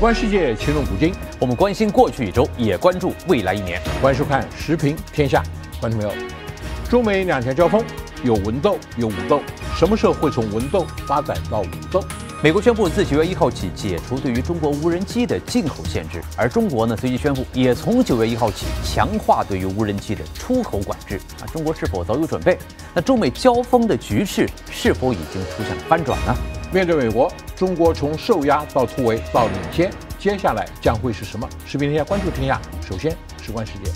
观世界，情融古今。我们关心过去一周，也关注未来一年。欢迎收看《时评天下》，观众朋友。中美两权交锋，有文斗，有武斗。什么时候会从文斗发展到武斗？美国宣布自九月一号起解除对于中国无人机的进口限制，而中国呢随即宣布也从九月一号起强化对于无人机的出口管制。啊，中国是否早有准备？那中美交锋的局势是否已经出现了翻转呢？面对美国，中国从受压到突围到领先，接下来将会是什么？视频天下关注天下，首先直观世界。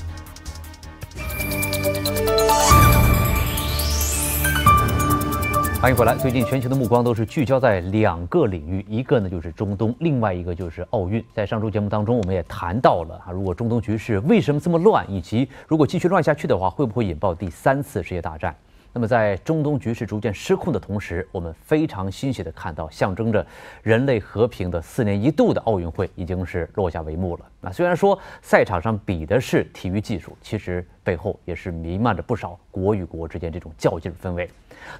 欢迎回来。最近全球的目光都是聚焦在两个领域，一个呢就是中东，另外一个就是奥运。在上周节目当中，我们也谈到了啊，如果中东局势为什么这么乱，以及如果继续乱下去的话，会不会引爆第三次世界大战？那么在中东局势逐渐失控的同时，我们非常欣喜地看到，象征着人类和平的四年一度的奥运会已经是落下帷幕了。那虽然说赛场上比的是体育技术，其实背后也是弥漫着不少国与国之间这种较劲氛围。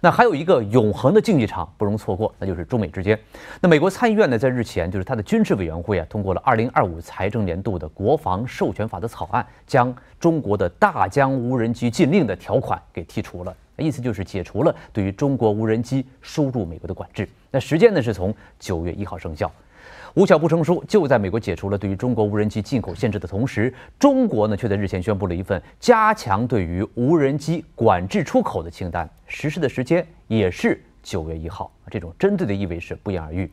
那还有一个永恒的竞技场不容错过，那就是中美之间。那美国参议院呢，在日前就是它的军事委员会啊，通过了二零二五财政年度的国防授权法的草案，将中国的大疆无人机禁令的条款给剔除了，意思就是解除了对于中国无人机输入美国的管制。那时间呢，是从九月一号生效。无巧不成书，就在美国解除了对于中国无人机进口限制的同时，中国呢却在日前宣布了一份加强对于无人机管制出口的清单，实施的时间也是九月一号，这种针对的意味是不言而喻。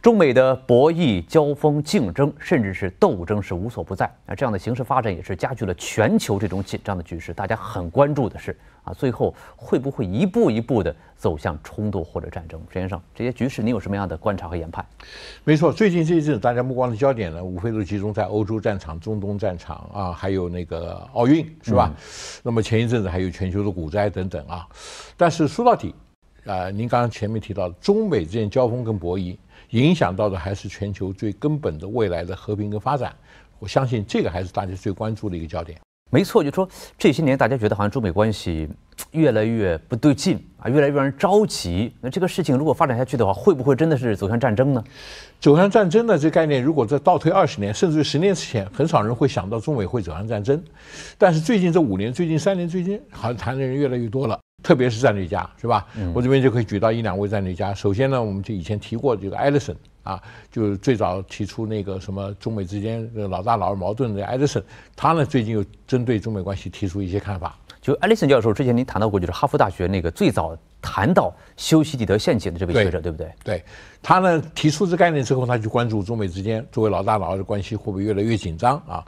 中美的博弈、交锋、竞争，甚至是斗争是无所不在。啊，这样的形势发展也是加剧了全球这种紧张的局势，大家很关注的是。啊，最后会不会一步一步的走向冲突或者战争？沈先生，这些局势你有什么样的观察和研判？没错，最近这一阵大家目光的焦点呢，无非都集中在欧洲战场、中东战场啊，还有那个奥运，是吧？那么前一阵子还有全球的股灾等等啊。但是说到底，啊，您刚刚前面提到中美之间交锋跟博弈，影响到的还是全球最根本的未来的和平跟发展。我相信这个还是大家最关注的一个焦点。没错，就说这些年大家觉得好像中美关系越来越不对劲啊，越来越让人着急。那这个事情如果发展下去的话，会不会真的是走向战争呢？走向战争的这概念，如果在倒退二十年甚至于十年之前，很少人会想到中美会走向战争。但是最近这五年，最近三年，最近好像谈的人越来越多了，特别是战略家，是吧？我这边就可以举到一两位战略家。首先呢，我们就以前提过这个艾利森。啊，就是最早提出那个什么中美之间老大老二矛盾的艾德森，他呢最近又针对中美关系提出一些看法。就艾德森教授之前您谈到过，就是哈佛大学那个最早谈到修昔底德陷阱的这位学者，对不对？对，他呢提出这个概念之后，他去关注中美之间作为老大老二的关系会不会越来越紧张啊？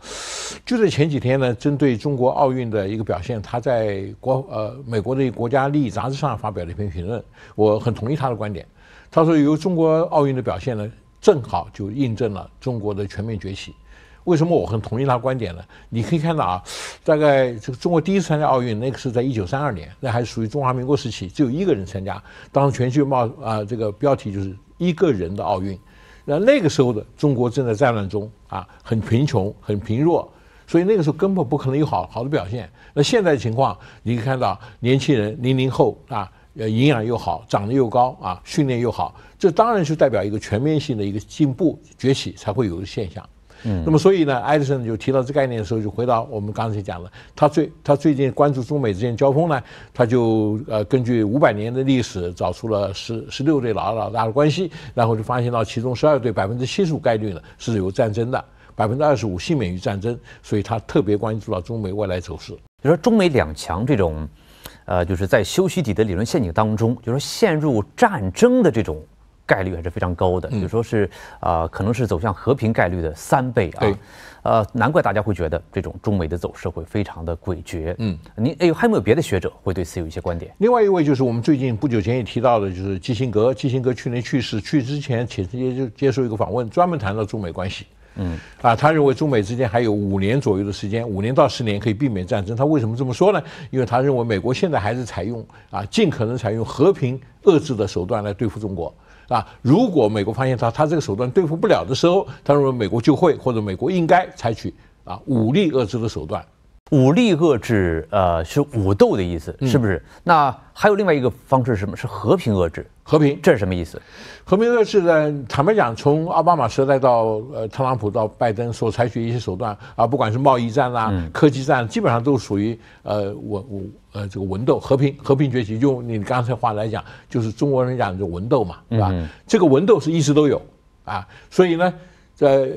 就在前几天呢，针对中国奥运的一个表现，他在国呃美国的国家利益杂志上发表了一篇评论，我很同意他的观点。他说：“由中国奥运的表现呢，正好就印证了中国的全面崛起。为什么我很同意他观点呢？你可以看到啊，大概这个中国第一次参加奥运，那个是在一九三二年，那还属于中华民国时期，只有一个人参加。当时全球报啊，这个标题就是一个人的奥运。那那个时候的中国正在战乱中啊，很贫穷，很贫弱，所以那个时候根本不可能有好好的表现。那现在情况，你可以看到年轻人零零后啊。”呃，营养又好，长得又高啊，训练又好，这当然是代表一个全面性的一个进步崛起才会有的现象。嗯，那么所以呢，艾德森就提到这概念的时候，就回到我们刚才讲了，他最他最近关注中美之间交锋呢，他就呃根据五百年的历史找出了十十六对老老大的关系，然后就发现到其中十二对百分之七十五概率呢是有战争的，百分之二十五幸免于战争，所以他特别关注到中美未来走势。你说中美两强这种。呃，就是在修昔底的理论陷阱当中，就是陷入战争的这种概率还是非常高的，比如说是啊，可能是走向和平概率的三倍啊。呃，难怪大家会觉得这种中美的走势会非常的诡谲。嗯，您哎，有没有别的学者会对此有一些观点？另外一位就是我们最近不久前也提到的，就是基辛格。基辛格去年去世，去之前其实也就接受一个访问，专门谈到中美关系。嗯，啊，他认为中美之间还有五年左右的时间，五年到十年可以避免战争。他为什么这么说呢？因为他认为美国现在还是采用啊，尽可能采用和平遏制的手段来对付中国啊。如果美国发现他他这个手段对付不了的时候，他认为美国就会或者美国应该采取啊武力遏制的手段。武力遏制，呃，是武斗的意思，是不是？那还有另外一个方式是什么？是和平遏制。和平，这是什么意思？和平遏制呢？坦白讲，从奥巴马时代到呃特朗普到拜登所采取一些手段啊，不管是贸易战啊、科技战，基本上都属于呃文武呃这个文斗。和平和平崛起，用你刚才话来讲，就是中国人讲的文斗嘛，是吧？这个文斗是一直都有啊。所以呢，在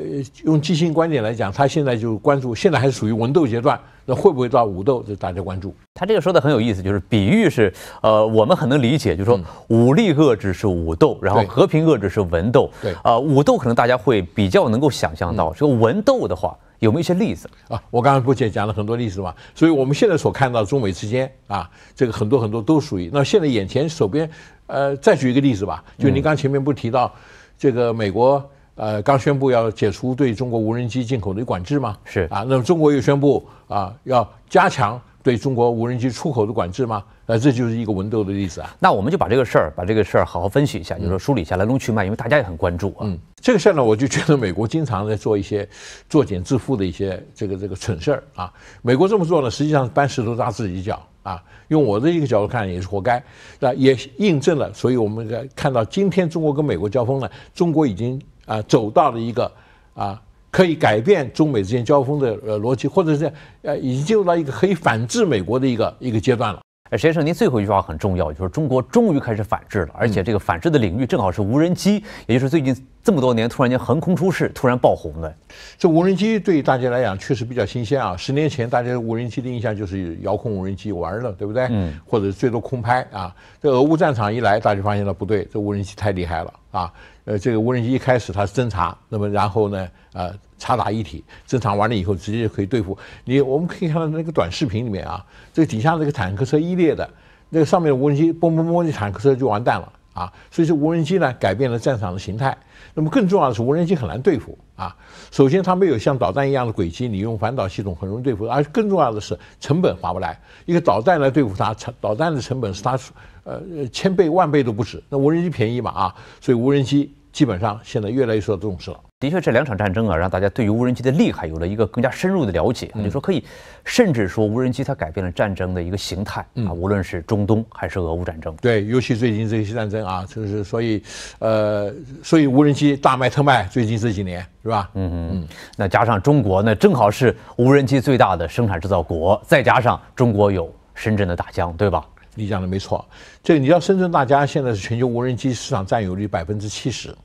用即兴观点来讲，他现在就关注，现在还是属于文斗阶段。那会不会抓武斗？就大家关注。他这个说的很有意思，就是比喻是，呃，我们很能理解，就是说武力遏制是武斗，然后和平遏制是文斗。对，呃，武斗可能大家会比较能够想象到，这个文斗的话有没有一些例子啊？我刚刚不也讲了很多例子嘛？所以我们现在所看到中美之间啊，这个很多很多都属于。那现在眼前手边，呃，再举一个例子吧，就您刚前面不提到这个美国。呃，刚宣布要解除对中国无人机进口的管制吗？是啊，那么中国又宣布啊，要加强对中国无人机出口的管制吗？那这就是一个文斗的例子啊。那我们就把这个事儿，把这个事儿好好分析一下，就说梳理一下来龙去脉，因为大家也很关注啊。嗯，这个事儿呢，我就觉得美国经常在做一些作茧自缚的一些这个这个蠢事儿啊。美国这么做呢，实际上搬石头砸自己脚啊。用我的一个角度看，也是活该。那也印证了，所以我们看到今天中国跟美国交锋呢，中国已经。啊，走到了一个啊，可以改变中美之间交锋的呃逻辑，或者是呃，已经进入到一个可以反制美国的一个一个阶段了。哎，先生，您最后一句话很重要，就是中国终于开始反制了，而且这个反制的领域正好是无人机，也就是最近这么多年突然间横空出世，突然爆红的。这无人机对大家来讲确实比较新鲜啊。十年前大家无人机的印象就是遥控无人机玩了，对不对？嗯。或者最多空拍啊。这俄乌战场一来，大家发现了不对，这无人机太厉害了啊。呃，这个无人机一开始它是侦察，那么然后呢，呃。插打一体，侦常完了以后，直接就可以对付你。我们可以看到那个短视频里面啊，这底下这个坦克车一列的，那个上面的无人机嘣嘣嘣，的，坦克车就完蛋了啊。所以这无人机呢，改变了战场的形态。那么更重要的是，无人机很难对付啊。首先，它没有像导弹一样的轨迹，你用反导系统很容易对付。而更重要的是，成本划不来。一个导弹来对付它，成导弹的成本是它呃千倍万倍都不止。那无人机便宜嘛啊，所以无人机基本上现在越来越受到重视了。的确，这两场战争啊，让大家对于无人机的厉害有了一个更加深入的了解。你说可以，甚至说无人机它改变了战争的一个形态啊，无论是中东还是俄乌战争，对，尤其最近这些战争啊，就是所以，呃，所以无人机大卖特卖。最近这几年是吧？嗯嗯。嗯。那加上中国呢，正好是无人机最大的生产制造国，再加上中国有深圳的大疆，对吧？你讲的没错。这个你知道，深圳大疆现在是全球无人机市场占有率百分之七十。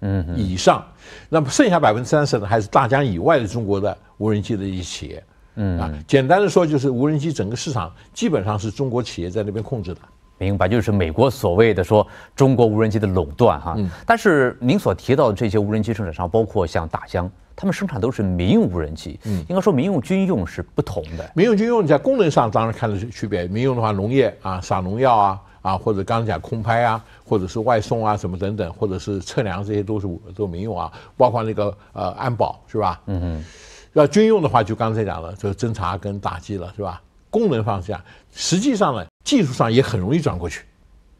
嗯，以上，那么剩下百分之三十呢？还是大疆以外的中国的无人机的一些企业？嗯啊，简单的说就是无人机整个市场基本上是中国企业在那边控制的。明白，就是美国所谓的说中国无人机的垄断哈。嗯。但是您所提到的这些无人机生产商，包括像大疆，他们生产都是民用无人机。嗯。应该说，民用、军用是不同的。民用、军用在功能上当然看的是区别。民用的话，农业啊，撒农药啊。啊，或者刚才讲空拍啊，或者是外送啊，什么等等，或者是测量，这些都是都民用啊。包括那个呃安保是吧？嗯嗯。要军用的话，就刚才讲了，就侦察跟打击了，是吧？功能方向，实际上呢，技术上也很容易转过去，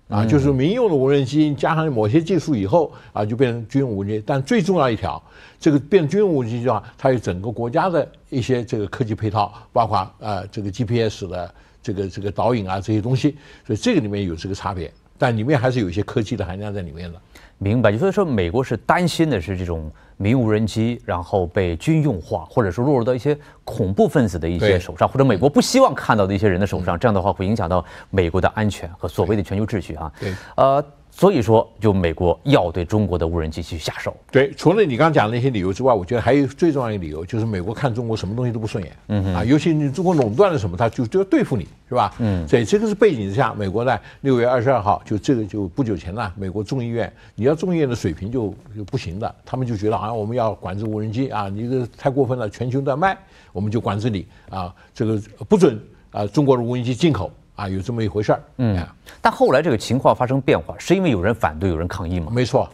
啊，就是民用的无人机加上某些技术以后啊，就变成军用无人机。但最重要一条，这个变军用无人机的话，它有整个国家的一些这个科技配套，包括啊这个 GPS 的。这个这个导引啊，这些东西，所以这个里面有这个差别，但里面还是有一些科技的含量在里面的。明白，就是说美国是担心的是这种民无人机，然后被军用化，或者说落入到一些恐怖分子的一些手上，或者美国不希望看到的一些人的手上，这样的话会影响到美国的安全和所谓的全球秩序啊。对，呃。所以说，就美国要对中国的无人机去下手。对，除了你刚刚讲那些理由之外，我觉得还有最重要一个理由，就是美国看中国什么东西都不顺眼，啊，尤其你中国垄断了什么，他就就要对付你，是吧？嗯，在这个是背景之下，美国在六月二十二号，就这个就不久前呢，美国众议院，你要众议院的水平就就不行了，他们就觉得好像我们要管制无人机啊，你这太过分了，全球在卖，我们就管制你啊，这个不准啊中国的无人机进口。啊，有这么一回事儿，嗯，但后来这个情况发生变化，是因为有人反对，有人抗议嘛？没错，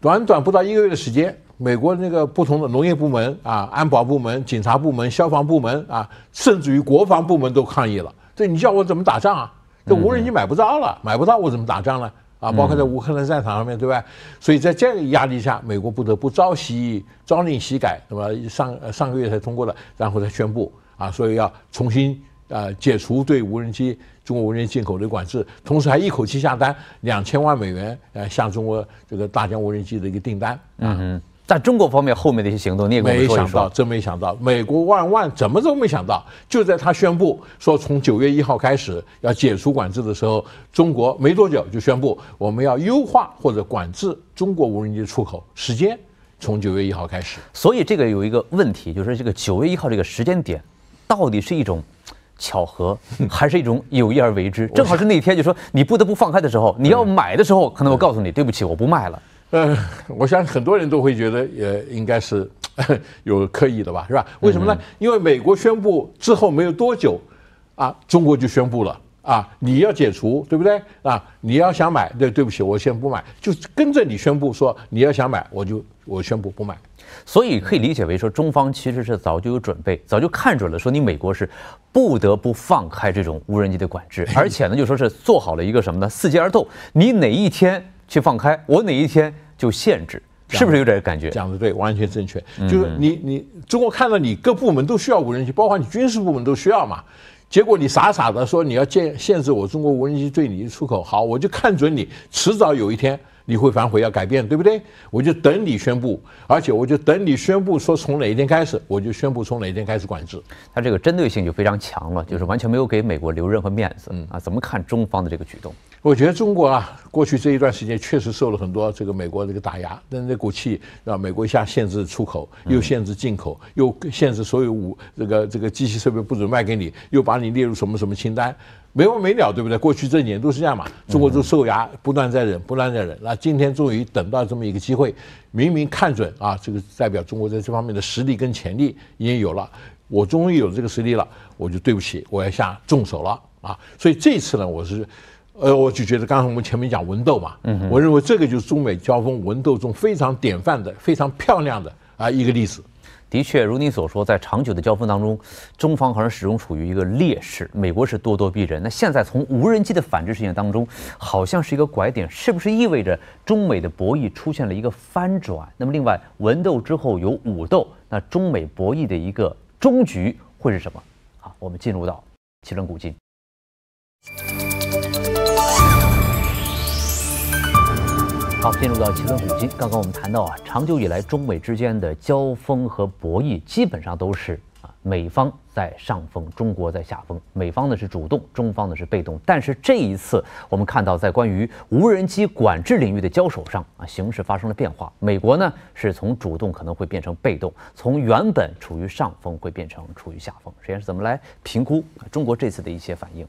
短短不到一个月的时间，美国那个不同的农业部门啊，安保部门、警察部门、消防部门啊，甚至于国防部门都抗议了。这你叫我怎么打仗啊？这无人机买不着了，买不到我怎么打仗呢？啊，包括在乌克兰战场上面对吧？所以在这个压力下，美国不得不朝夕朝令夕改，那么上上个月才通过了，然后才宣布啊，所以要重新。呃，解除对无人机中国无人机进口的管制，同时还一口气下单两千万美元，呃，向中国这个大疆无人机的一个订单。嗯，但中国方面后面的一些行动，你也没想到，真没想到，美国万万怎么都没想到，就在他宣布说从九月一号开始要解除管制的时候，中国没多久就宣布我们要优化或者管制中国无人机出口时间，从九月一号开始。所以这个有一个问题，就是这个九月一号这个时间点，到底是一种。巧合，还是一种有意而为之？正好是那天，就说你不得不放开的时候，你要买的时候，可能我告诉你，对不起，我不卖了。嗯，我想很多人都会觉得，也应该是 有刻意的吧，是吧？为什么呢？因为美国宣布之后没有多久，啊，中国就宣布了。啊，你要解除，对不对？啊，你要想买，对对不起，我先不买，就跟着你宣布说你要想买，我就我宣布不买，所以可以理解为说中方其实是早就有准备，早就看准了说你美国是不得不放开这种无人机的管制，而且呢就说是做好了一个什么呢？伺机而动，你哪一天去放开，我哪一天就限制，是不是有点感觉？讲的对，完全正确，就是你你中国看到你各部门都需要无人机，包括你军事部门都需要嘛。结果你傻傻的说你要限限制我中国无人机对你的出口，好，我就看准你，迟早有一天你会反悔要改变，对不对？我就等你宣布，而且我就等你宣布说从哪一天开始，我就宣布从哪一天开始管制。他这个针对性就非常强了，就是完全没有给美国留任何面子啊！怎么看中方的这个举动？我觉得中国啊，过去这一段时间确实受了很多这个美国这个打压，是那股气让美国一下限制出口，又限制进口，又限制所有五这个这个机器设备不准卖给你，又把你列入什么什么清单，没完没了，对不对？过去这几年都是这样嘛，中国都受压，不断在忍，不断在忍。那今天终于等到这么一个机会，明明看准啊，这个代表中国在这方面的实力跟潜力已经有了，我终于有这个实力了，我就对不起，我要下重手了啊！所以这次呢，我是。呃，我就觉得刚才我们前面讲文斗嘛，嗯、我认为这个就是中美交锋文斗中非常典范的、非常漂亮的啊一个例子。的确，如你所说，在长久的交锋当中，中方好像始终处于一个劣势，美国是咄咄逼人。那现在从无人机的反制事件当中，好像是一个拐点，是不是意味着中美的博弈出现了一个翻转？那么，另外文斗之后有武斗，那中美博弈的一个终局会是什么？好，我们进入到奇轮古今。好，进入到前分古今。刚刚我们谈到啊，长久以来中美之间的交锋和博弈，基本上都是啊美方在上风，中国在下风。美方呢是主动，中方呢是被动。但是这一次，我们看到在关于无人机管制领域的交手上啊，形势发生了变化。美国呢是从主动可能会变成被动，从原本处于上风会变成处于下风。实验室怎么来评估中国这次的一些反应？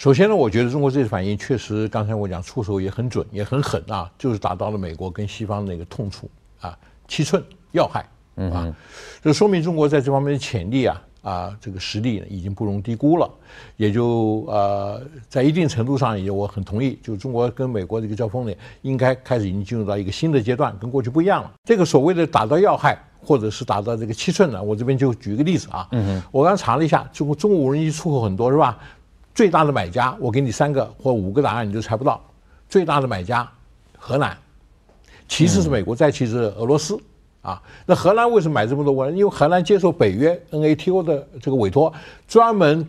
首先呢，我觉得中国这次反应确实，刚才我讲出手也很准，也很狠啊，就是打到了美国跟西方那个痛处啊，七寸要害，嗯啊，这说明中国在这方面的潜力啊，啊这个实力已经不容低估了，也就呃，在一定程度上也我很同意，就中国跟美国这个交锋呢，应该开始已经进入到一个新的阶段，跟过去不一样了。这个所谓的打到要害，或者是打到这个七寸呢，我这边就举一个例子啊，嗯哼，我刚查了一下，中国中国无人机出口很多是吧？最大的买家，我给你三个或五个答案，你就猜不到。最大的买家，荷兰，其次是美国，再其次是俄罗斯。啊，那荷兰为什么买这么多？因为荷兰接受北约 （NATO） 的这个委托，专门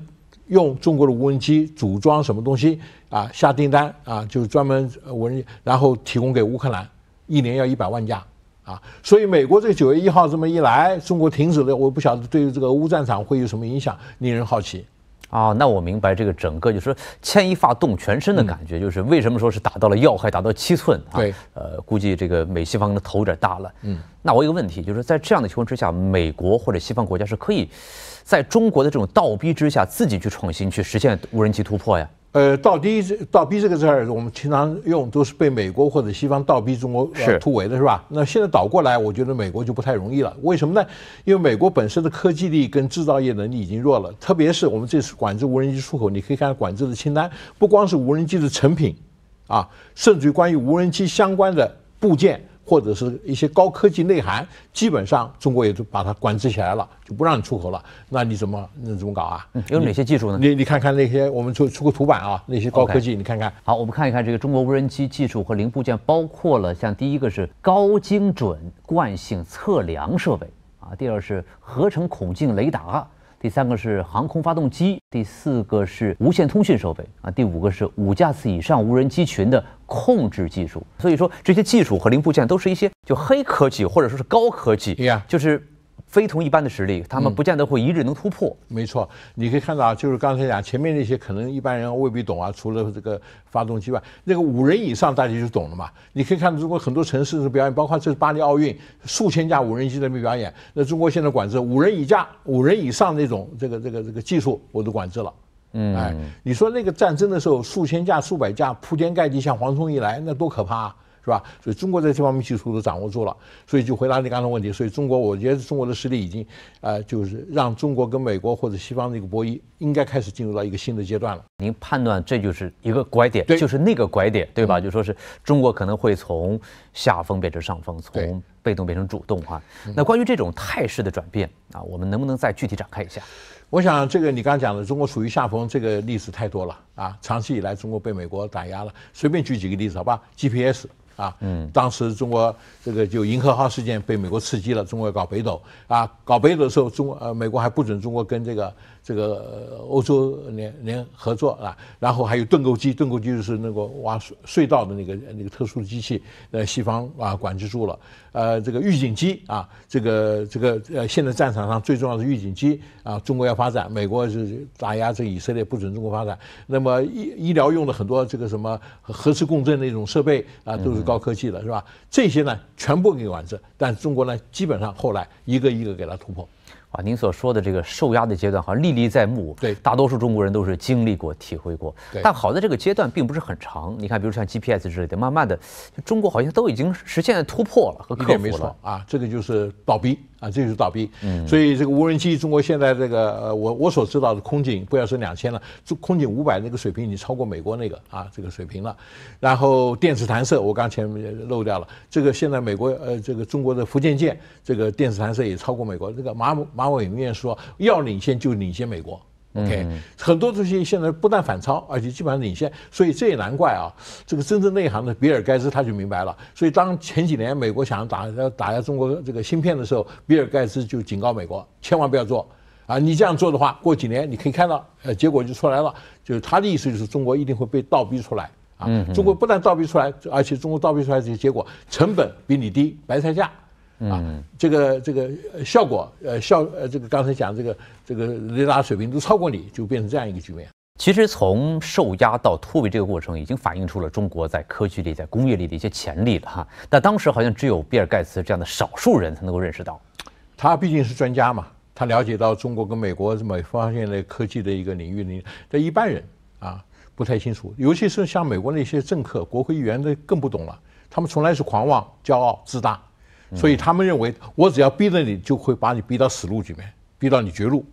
用中国的无人机组装什么东西啊，下订单啊，就是专门无人机，然后提供给乌克兰，一年要一百万架啊。所以美国这九月一号这么一来，中国停止了，我不晓得对于这个乌战场会有什么影响，令人好奇。啊，那我明白这个整个就是牵一发动全身的感觉，就是为什么说是打到了要害，打到七寸啊。对，呃，估计这个美西方的头有点大了。嗯，那我有个问题，就是在这样的情况之下，美国或者西方国家是可以，在中国的这种倒逼之下，自己去创新去实现无人机突破呀？呃，倒逼倒逼这个字儿，我们经常用，都是被美国或者西方倒逼中国突围的是吧？那现在倒过来，我觉得美国就不太容易了。为什么呢？因为美国本身的科技力跟制造业能力已经弱了，特别是我们这次管制无人机出口，你可以看管制的清单，不光是无人机的成品，啊，甚至于关于无人机相关的部件。或者是一些高科技内涵，基本上中国也就把它管制起来了，就不让你出口了。那你怎么、那怎么搞啊？有哪些技术呢？你、你看看那些，我们出出个图版啊，那些高科技，你看看。好，我们看一看这个中国无人机技术和零部件，包括了像第一个是高精准惯性测量设备啊，第二是合成孔径雷达。第三个是航空发动机，第四个是无线通讯设备啊，第五个是五架次以上无人机群的控制技术。所以说，这些技术和零部件都是一些就黑科技或者说是高科技，就是。非同一般的实力，他们不见得会一日能突破。没错，你可以看到啊，就是刚才讲前面那些，可能一般人未必懂啊。除了这个发动机外，那个五人以上，大家就懂了嘛。你可以看到中国很多城市的表演，包括这次巴黎奥运，数千架无人机在那表演。那中国现在管制五人以下、五人以上那种这个这个这个技术，我都管制了。嗯，哎，你说那个战争的时候，数千架、数百架铺天盖地向黄忠一来，那多可怕！是吧？所以中国在这方面技术都掌握住了，所以就回答你刚才的问题。所以中国，我觉得中国的实力已经，呃，就是让中国跟美国或者西方的一个博弈，应该开始进入到一个新的阶段了。您判断这就是一个拐点，就是那个拐点，对吧？就说是中国可能会从下风变成上风，从。被动变成主动哈，那关于这种态势的转变啊，我们能不能再具体展开一下？我想这个你刚刚讲的中国处于下风，这个例子太多了啊，长期以来中国被美国打压了，随便举几个例子好吧？GPS 啊，嗯，当时中国这个就银河号事件被美国刺激了，中国要搞北斗啊，搞北斗的时候，中国呃美国还不准中国跟这个。这个欧洲联联合作啊，然后还有盾构机，盾构机就是那个挖隧隧道的那个那个特殊的机器，呃，西方啊管制住了。呃，这个预警机啊，这个这个呃，现在战场上最重要的预警机啊，中国要发展，美国是打压这个以色列，不准中国发展。那么医医疗用的很多这个什么核磁共振那种设备啊，都是高科技的，是吧？这些呢，全部给管制，但中国呢，基本上后来一个一个给它突破。啊，您所说的这个受压的阶段好像历历在目。对，大多数中国人都是经历过、体会过。但好在这个阶段并不是很长。你看，比如像 GPS 之类的，慢慢的，中国好像都已经实现了突破了和克服了。没错啊，这个就是倒逼，啊，这就是倒闭。嗯，所以这个无人机，中国现在这个呃，我我所知道的空警，不要说两千了，空空警五百那个水平已经超过美国那个啊这个水平了。然后电磁弹射，我刚前面漏掉了，这个现在美国呃这个中国的福建舰，这个电磁弹射也超过美国。这个马马伟明院士说，要领先就领先美国。OK，很多东西现在不但反超，而且基本上领先，所以这也难怪啊。这个真正内行的比尔盖茨他就明白了，所以当前几年美国想要打要打压中国这个芯片的时候，比尔盖茨就警告美国千万不要做啊！你这样做的话，过几年你可以看到，呃，结果就出来了。就是他的意思就是中国一定会被倒逼出来啊！中国不但倒逼出来，而且中国倒逼出来这些结果成本比你低，白菜价。嗯，这个这个效果，呃效呃这个刚才讲这个这个雷达水平都超过你，就变成这样一个局面。其实从受压到突围这个过程，已经反映出了中国在科技力、在工业力的一些潜力了哈。但当时好像只有比尔盖茨这样的少数人才能够认识到，他毕竟是专家嘛，他了解到中国跟美国这么发现了的科技的一个领域里，这一般人啊不太清楚，尤其是像美国那些政客、国会议员，那更不懂了。他们从来是狂妄、骄傲、自大。所以他们认为，我只要逼着你，就会把你逼到死路里面，逼到你绝路，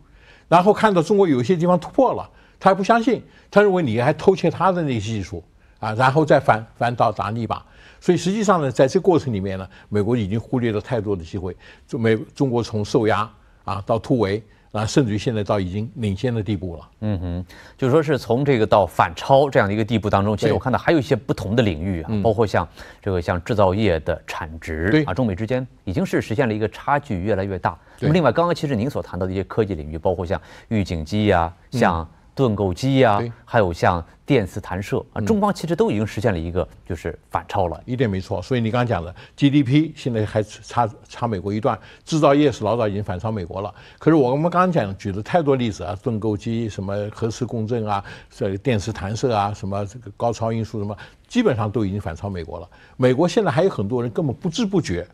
然后看到中国有些地方突破了，他还不相信，他认为你还偷窃他的那些技术啊，然后再反反倒打你一把。所以实际上呢，在这过程里面呢，美国已经忽略了太多的机会。中美中国从受压啊到突围。啊，甚至于现在到已经领先的地步了。嗯哼，就说是从这个到反超这样的一个地步当中，其实我看到还有一些不同的领域啊，包括像这个像制造业的产值，对啊，中美之间已经是实现了一个差距越来越大。那么另外，刚刚其实您所谈到的一些科技领域，包括像预警机呀，像。盾构机啊，还有像电磁弹射啊，中方其实都已经实现了一个，就是反超了，一点没错。所以你刚刚讲的 GDP 现在还差差美国一段，制造业是老早已经反超美国了。可是我们刚刚讲举了太多例子啊，盾构机、什么核磁共振啊、这个电磁弹射啊、什么这个高超音速什么，基本上都已经反超美国了。美国现在还有很多人根本不知不觉。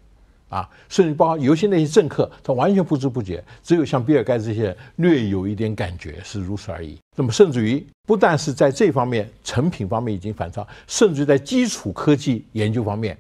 啊，甚至包括尤其那些政客，他完全不知不觉；只有像比尔盖茨这些，略有一点感觉，是如此而已。那么，甚至于不但是在这方面，成品方面已经反超，甚至在基础科技研究方面，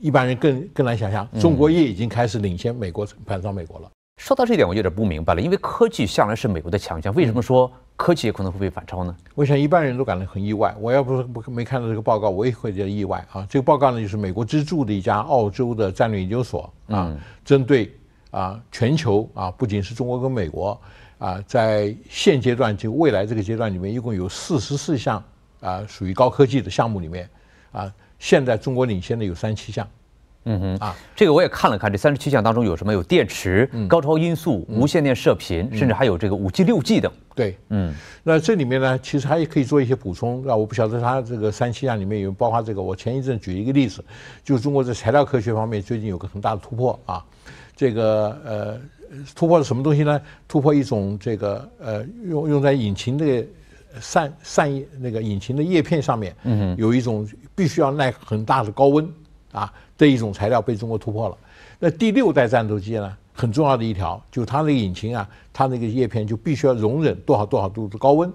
一般人更更难想象，中国也已经开始领先美国，反超美国了。说到这一点，我有点不明白了，因为科技向来是美国的强项，为什么说科技也可能会被反超呢？我想一般人都感到很意外，我要不是不没看到这个报告，我也会觉得意外啊。这个报告呢，就是美国资助的一家澳洲的战略研究所啊，针对啊全球啊，不仅是中国跟美国啊，在现阶段就未来这个阶段里面，一共有四十四项啊属于高科技的项目里面啊，现在中国领先的有三七项。嗯哼啊，这个我也看了看，这三十七项当中有什么？有电池、高超音速、无线电射频，甚至还有这个五 G、六 G 等。对，嗯，那这里面呢，其实它也可以做一些补充。那我不晓得它这个三七项里面有包括这个。我前一阵举一个例子，就中国在材料科学方面最近有个很大的突破啊。这个呃，突破了什么东西呢？突破一种这个呃，用用在引擎的扇扇叶那个引擎的叶片上面，嗯哼，有一种必须要耐很大的高温。啊，这一种材料被中国突破了，那第六代战斗机呢？很重要的一条就是它那个引擎啊，它那个叶片就必须要容忍多少多少度的高温。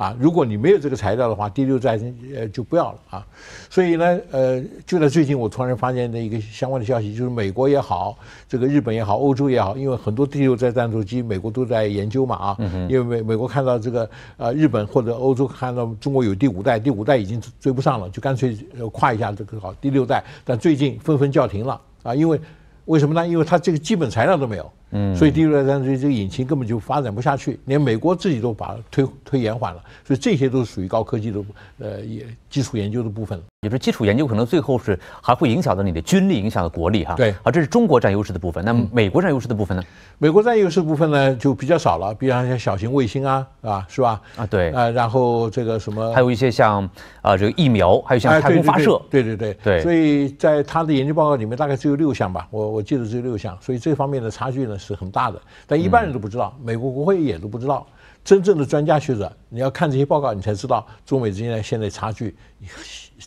啊，如果你没有这个材料的话，第六代呃就不要了啊。所以呢，呃，就在最近，我突然发现的一个相关的消息，就是美国也好，这个日本也好，欧洲也好，因为很多第六代战斗机，美国都在研究嘛啊。因为美美国看到这个呃日本或者欧洲看到中国有第五代，第五代已经追不上了，就干脆跨一下这个好第六代。但最近纷纷叫停了啊，因为为什么呢？因为它这个基本材料都没有。嗯，所以第六代战斗机这个引擎根本就发展不下去，连美国自己都把推推延缓了，所以这些都是属于高科技的呃，也基础研究的部分也就基础研究可能最后是还会影响到你的军力，影响到国力哈？对，啊，这是中国占优势的部分。那美国占优势的部分呢？美国占优势部分呢就比较少了，比方像小型卫星啊啊，是吧？啊，对啊，然后这个什么，还有一些像啊这个疫苗，还有像太空发射，对对对对。所以在他的研究报告里面大概只有六项吧，我我记得只有六项，所以这方面的差距呢。是很大的，但一般人都不知道，美国国会也都不知道。真正的专家学者，你要看这些报告，你才知道中美之间现在差距，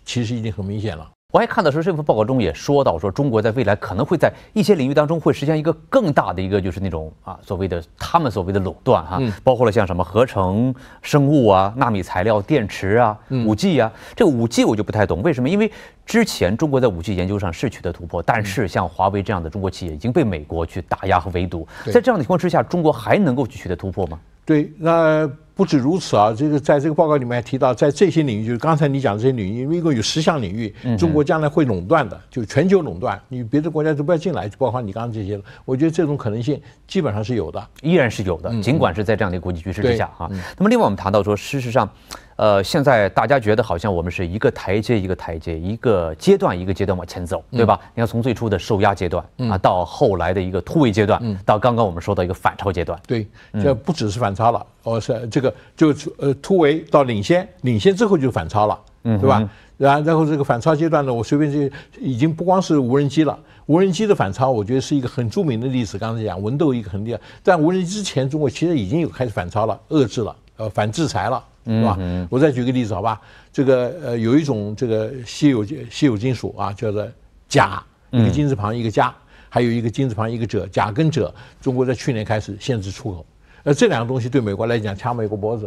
其实已经很明显了。我还看到说这份报告中也说到说中国在未来可能会在一些领域当中会实现一个更大的一个就是那种啊所谓的他们所谓的垄断哈，包括了像什么合成生物啊、纳米材料、电池啊、五 G 啊。这个五 G 我就不太懂，为什么？因为之前中国在五 G 研究上是取得突破，但是像华为这样的中国企业已经被美国去打压和围堵，在这样的情况之下，中国还能够去取得突破吗？对，那。不止如此啊，这个在这个报告里面还提到，在这些领域，就是刚才你讲的这些领域，因为一共有十项领域，中国将来会垄断的，就是全球垄断，你别的国家都不要进来，就包括你刚刚这些，我觉得这种可能性基本上是有的，依然是有的，尽管是在这样的国际局势之下哈。那么另外我们谈到说，事实上。呃，现在大家觉得好像我们是一个台阶一个台阶，一个阶段一个阶段往前走，对吧？你看从最初的受压阶段啊，到后来的一个突围阶段，到刚刚我们说到一个反超阶段，对，这不只是反超了，哦是这个就呃突围到领先，领先之后就反超了，对吧？然然后这个反超阶段呢，我随便就已经不光是无人机了，无人机的反超，我觉得是一个很著名的例子。刚才讲文斗一个很厉害，但无人机之前，中国其实已经有开始反超了，遏制了，呃反制裁了。是吧？我再举个例子好吧？这个呃，有一种这个稀有稀有金属啊，叫做钾，一个金字旁一个加，还有一个金字旁一个者，钾跟者，中国在去年开始限制出口，呃，这两个东西对美国来讲掐美国脖子，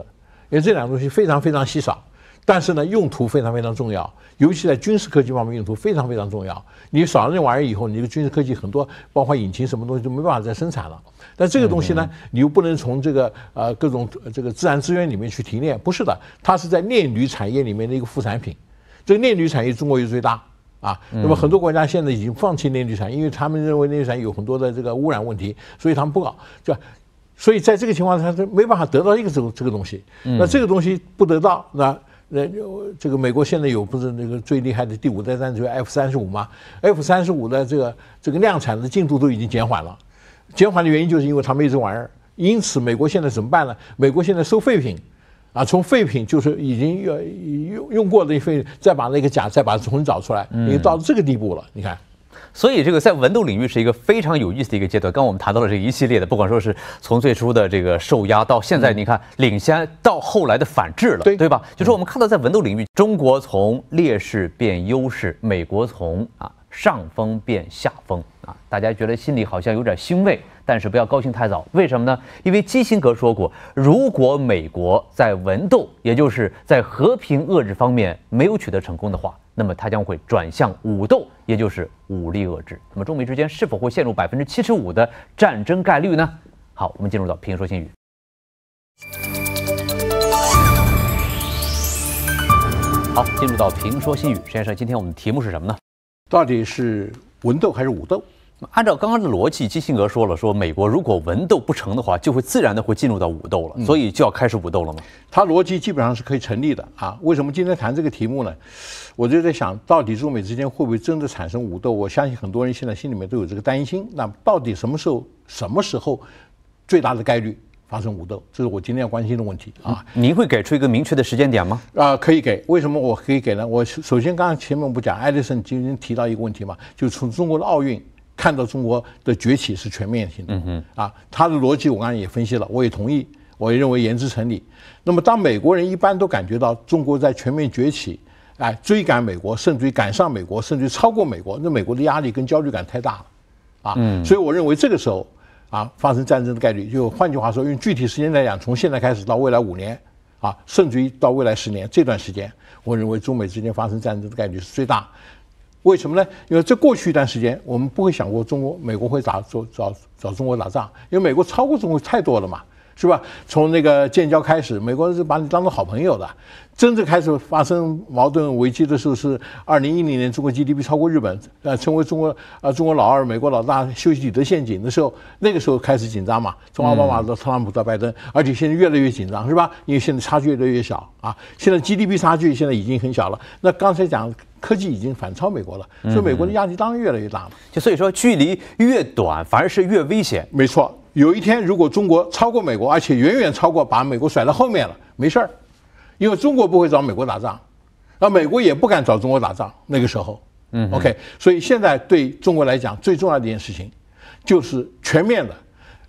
因为这两个东西非常非常稀少。但是呢，用途非常非常重要，尤其在军事科技方面，用途非常非常重要。你少了那玩意儿以后，你的军事科技很多，包括引擎什么东西，就没办法再生产了。但这个东西呢，你又不能从这个呃各种这个自然资源里面去提炼，不是的，它是在炼铝产业里面的一个副产品。这个炼铝产业中国又最大啊，那么很多国家现在已经放弃炼铝产，因为他们认为炼铝产有很多的这个污染问题，所以他们不搞。就所以在这个情况下，就没办法得到一个这个这个东西。那这个东西不得到，那。那就，这个美国现在有不是那个最厉害的第五代战机 F 三十五吗？F 三十五的这个这个量产的进度都已经减缓了，减缓的原因就是因为他们没这玩意儿。因此，美国现在怎么办呢？美国现在收废品，啊，从废品就是已经用用用过的废，再把那个假再把它重新找出来。已经到了这个地步了，你看。所以，这个在文斗领域是一个非常有意思的一个阶段。刚我们谈到了这一系列的，不管说是从最初的这个受压，到现在你看领先，到后来的反制了，对对吧？就是我们看到在文斗领域，中国从劣势变优势，美国从啊。上风变下风啊！大家觉得心里好像有点欣慰，但是不要高兴太早。为什么呢？因为基辛格说过，如果美国在文斗，也就是在和平遏制方面没有取得成功的话，那么它将会转向武斗，也就是武力遏制。那么中美之间是否会陷入百分之七十五的战争概率呢？好，我们进入到评说新语。好，进入到评说新语。实验室。今天我们题目是什么呢？到底是文斗还是武斗？按照刚刚的逻辑，基辛格说了，说美国如果文斗不成的话，就会自然的会进入到武斗了，所以就要开始武斗了吗？他逻辑基本上是可以成立的啊。为什么今天谈这个题目呢？我就在想到底中美之间会不会真的产生武斗？我相信很多人现在心里面都有这个担心。那到底什么时候？什么时候最大的概率？发生武斗，这是我今天要关心的问题啊！您会给出一个明确的时间点吗？啊，可以给。为什么我可以给呢？我首先刚刚前面不讲，艾迪森今天提到一个问题嘛，就是从中国的奥运看到中国的崛起是全面性的。嗯嗯。啊，他的逻辑我刚才也分析了，我也同意，我也认为言之成理。那么当美国人一般都感觉到中国在全面崛起，哎，追赶美国，甚至于赶上美国，甚至于超过美国，那美国的压力跟焦虑感太大了，啊，嗯，所以我认为这个时候。啊，发生战争的概率，就换句话说，用具体时间来讲，从现在开始到未来五年，啊，甚至于到未来十年这段时间，我认为中美之间发生战争的概率是最大。为什么呢？因为在过去一段时间，我们不会想过中国、美国会打找找找中国打仗，因为美国超过中国太多了嘛。是吧？从那个建交开始，美国是把你当做好朋友的。真正开始发生矛盾危机的时候是二零一零年，中国 GDP 超过日本，呃，成为中国啊中国老二，美国老大，休斯比德陷阱的时候，那个时候开始紧张嘛。从奥巴马到特朗普到拜登，而且现在越来越紧张，是吧？因为现在差距越来越小啊，现在 GDP 差距现在已经很小了。那刚才讲科技已经反超美国了，所以美国的压力当然越来越大嘛。就所以说，距离越短，反而是越危险。没错。有一天，如果中国超过美国，而且远远超过，把美国甩到后面了，没事儿，因为中国不会找美国打仗，那美国也不敢找中国打仗。那个时候，嗯，OK。所以现在对中国来讲，最重要的一件事情，就是全面的，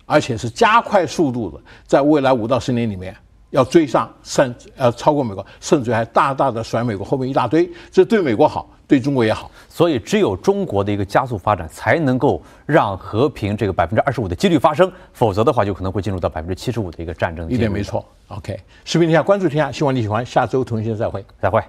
而且是加快速度的，在未来五到十年里面，要追上甚呃超过美国，甚至还大大的甩美国后面一大堆，这对美国好。对中国也好，所以只有中国的一个加速发展，才能够让和平这个百分之二十五的几率发生，否则的话就可能会进入到百分之七十五的一个战争。一点没错。OK，视频天下关注天下，希望你喜欢。下周同学再会，再会。